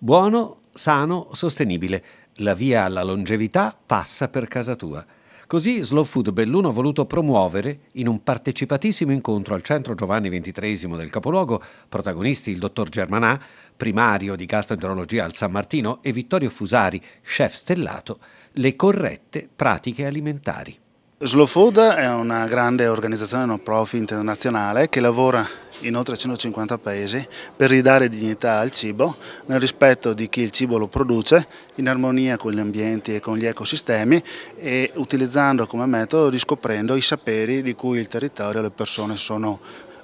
Buono, sano, sostenibile. La via alla longevità passa per casa tua. Così Slow Food Belluno ha voluto promuovere in un partecipatissimo incontro al centro Giovanni XXIII del capoluogo, protagonisti il dottor Germanà, primario di gastroenterologia al San Martino, e Vittorio Fusari, chef stellato, le corrette pratiche alimentari. Slow Food è una grande organizzazione non profit internazionale che lavora in oltre 150 paesi per ridare dignità al cibo nel rispetto di chi il cibo lo produce in armonia con gli ambienti e con gli ecosistemi e utilizzando come metodo riscoprendo i saperi di cui il territorio e le persone sono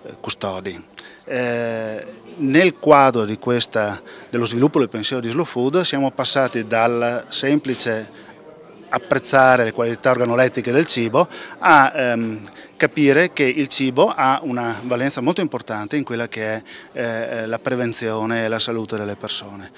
eh, custodi. Eh, nel quadro questa, dello sviluppo del pensiero di Slow Food siamo passati dal semplice apprezzare le qualità organolettiche del cibo, a ehm, capire che il cibo ha una valenza molto importante in quella che è eh, la prevenzione e la salute delle persone.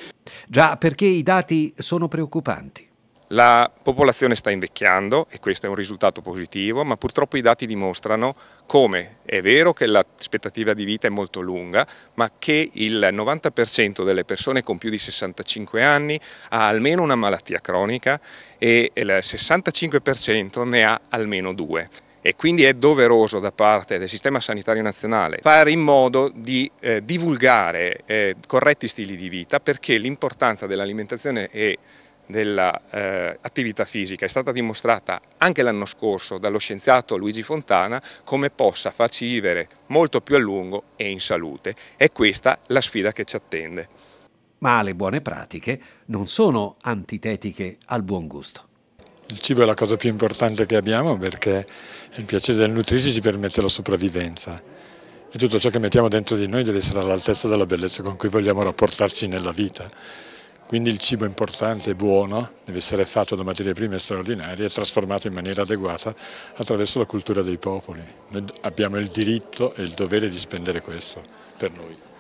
Già perché i dati sono preoccupanti. La popolazione sta invecchiando e questo è un risultato positivo, ma purtroppo i dati dimostrano come è vero che l'aspettativa di vita è molto lunga, ma che il 90% delle persone con più di 65 anni ha almeno una malattia cronica e il 65% ne ha almeno due e quindi è doveroso da parte del Sistema Sanitario Nazionale fare in modo di eh, divulgare eh, corretti stili di vita perché l'importanza dell'alimentazione e dell'attività eh, fisica è stata dimostrata anche l'anno scorso dallo scienziato Luigi Fontana come possa farci vivere molto più a lungo e in salute. È questa la sfida che ci attende. Ma le buone pratiche non sono antitetiche al buon gusto. Il cibo è la cosa più importante che abbiamo perché il piacere del nutrirsi ci permette la sopravvivenza e tutto ciò che mettiamo dentro di noi deve essere all'altezza della bellezza con cui vogliamo rapportarci nella vita. Quindi il cibo importante e buono deve essere fatto da materie prime straordinarie e trasformato in maniera adeguata attraverso la cultura dei popoli. Noi abbiamo il diritto e il dovere di spendere questo per noi.